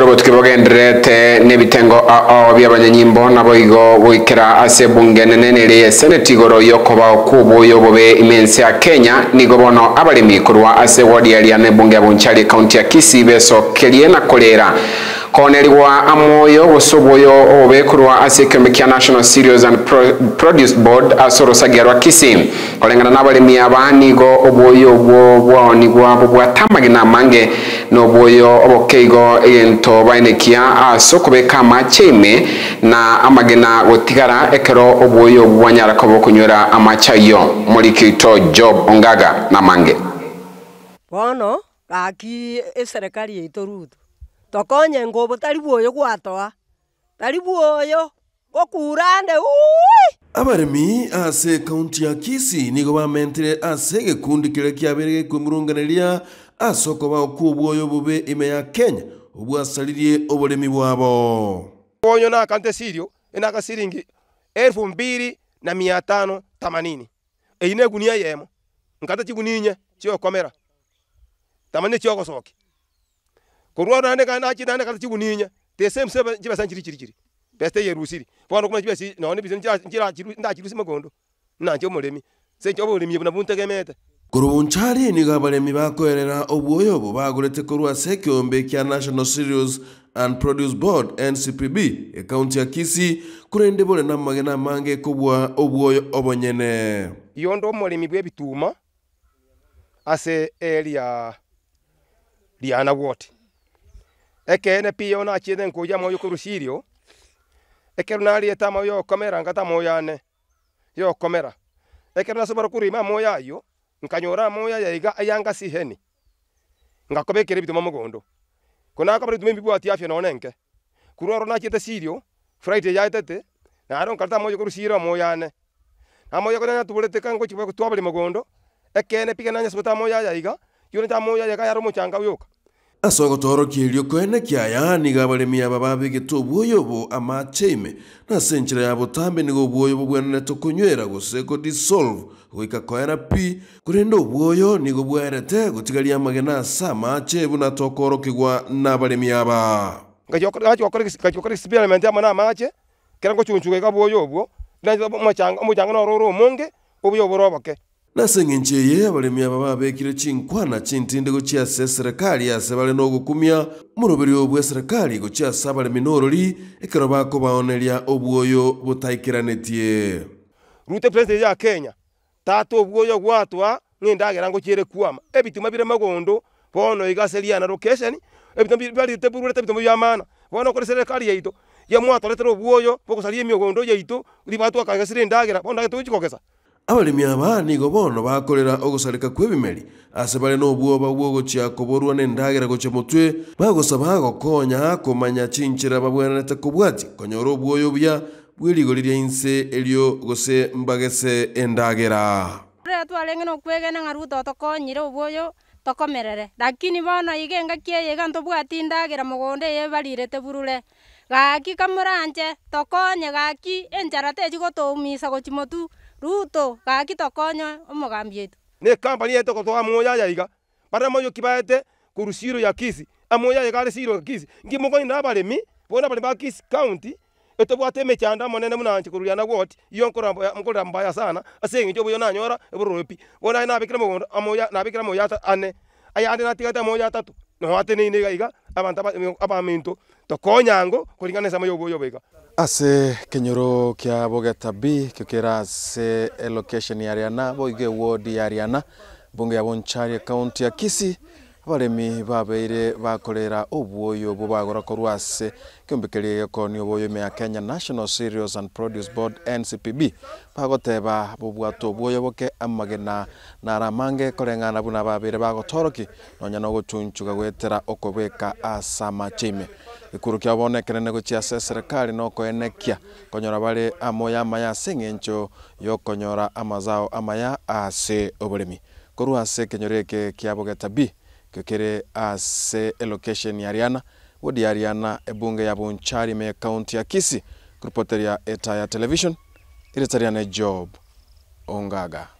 torobo tukibogenderete n'ebitengo ao by'abanyanyimbo nabo igo gwikira ase bunge nene nere seneti igoro yokoba okubuyo bobe imense ya kenya nigo bono abalimi korwa ase wodi yaliane bunge ya bunchari kaunti ya kisi besokerie na kolera amoyo amwoyo gusubũyo obeekurwa ase kĩũmbe kĩa national cereals and produce board rwa kisi kũrengana na abarĩmi abaanigo obwoyo obwo bwaonigwa bubwatamagina amange na obwoyo obokeigo egento bainekia ase okubeka amache ime na amagena gotigara ekero obwoyo obwo bwanyaraka bokunywera amache ayo morikito job ongaga na mange bono gaki eserekari yaito ruto tokonye ngobo tari buoyo gwatoa tari buoyo gokurande ui abaremi ase ekaunti ya kisi nigo bamentire ase egekundi keria kiabere gekwemurunganeria ase okoba obwoyo bube ime ya kenya obwasaririe oboremi bwabo konyo nakante sirio enaka siringi elfu mbiri na mia tano tamanini eyine egunia yemo nkata chiguninye chiokomera tamani chiogosoki korwa nane kana chi nane kala chibuninya te sem sebe chiba san kuma nda se buna kurubunchari abaremi bakorera obwoyo obo bagurete korwa se ekiombe kya national cereals and produce board ncpb ekaunti ya kisi kurende bore magena mange kobwa obwoyo obonyene yondo omulemi bwebituma ase elia liana wote eke ekene piyo na chiethe nkuya moyo kurucirio ekeru narieta mau yokomera ngata moyane yokomera ekeru nasubara kurima yo nkanyora moya yaiga ayanga si heni bitu siheni ngakobekere bituma mogondo kunakobere bitume bibwati afya nonenke kurwaro nachiete sirio friday ya tete yaetete naro nkareta moyo kurusira moyane amoya konya tubureteka ngochibwa kutwabali mogondo ekene pigana nyasubuta moya yaiga na cha moya yaga yaro mo changa uyoka asogotorokirio kwene kiayaniga abaremi aba babigite obwoyo obo amacheime nase enchera ya botambe nigo obwoyo obo bwenene tokonywera gose kodisolve goika koera pi korende obwoyo nigo bwerete gotigaria amagena ase amache ebu natokorokigwa na abaremi aba ngachigokora experiment amo na amache kera ngochunchuga iga obwoyo obwo namochanga noro ore omonge obwoyo oboroboke nasengenje ye abalemera bababekire chinkwana chintindiko chiyase eserekali yase balina ogokumya muroberya obwa eserekali gochiyasa abalemi norori ekero bakobaoneria obwoyo botaikeranetye rute president ya kenya tata obwoyo gwatwa ng'endagera ngochiere kwama ebitima bire magondo bono igase riana location ebitima barite bururete ebitima bya maana bono kore serekali yaito yamwatoretera obwoyo bogosaria emiogondo yaito ribatwakaigasire endagera bono ndagete abalimi nigo bono bakorera ogosareka kwa ebimeri ase bare na obwoba bwa koborwa na endagera gochia motwe bagosaba agokonya akomanya chinchera babwenerete kobwati konyora obwoyo buya bwerigo riria inse erio gose mbagese endagera rĩrĩa twarenge nokwegena ng'aru totokonyire obwoyo tokomerere lakini bono iga engaki eye iga ntobwati indagera mogondo eye burure gaki kamoranche tokonye gaki enchara techi gotoumisa gochimotu ruto gaki tokonyo omogamba yetu ne company yetu kotoa moya yaiga bara moyo kibaete kurusiro ya kisi amoya ya yegare siro ya kisi ngimogoni nabalemi bona bali ba kisi county eto etobwate emechanda monene muna anche kururiana gwoti iyo nkorora mbaya sana ase eng'encho oboyo nanyora ebororopi bonaye nabekire mo amoya na nabekire amoya ta ane aya na ayande natigate amoya atatu noate ga iga iga abanto abaminto tokonyango kuringana na esamo yoboyo iga ase kenyoro kia bogeta b kikira ase location ya riana boige wodi ya riana bunge ya bonchari county ya kisi abaremi babeire bakorera obwoyo korwa ase rwase gekoni gĩgĩkoni ime ya kenya national cereals and produce board ncpb bagoteba bobwata obwoyo boke amagena nara mange koreng'ana buna babeire bagotoroki nonya na ogochunchuka gwetera okobeka asa ime ekuru kia bonekere nego ase serikali nokoenekia konyora bare amoya amaya ase eng'encho yokonyora amazao amaya ase oboremi korwa ase ekenyoro eke kiabogeta b kekere ase elocation ya ariana wodi ya ariana ebunge ya bunchari me county ya kisi kurupoteria eta ya television iritariane job ongaga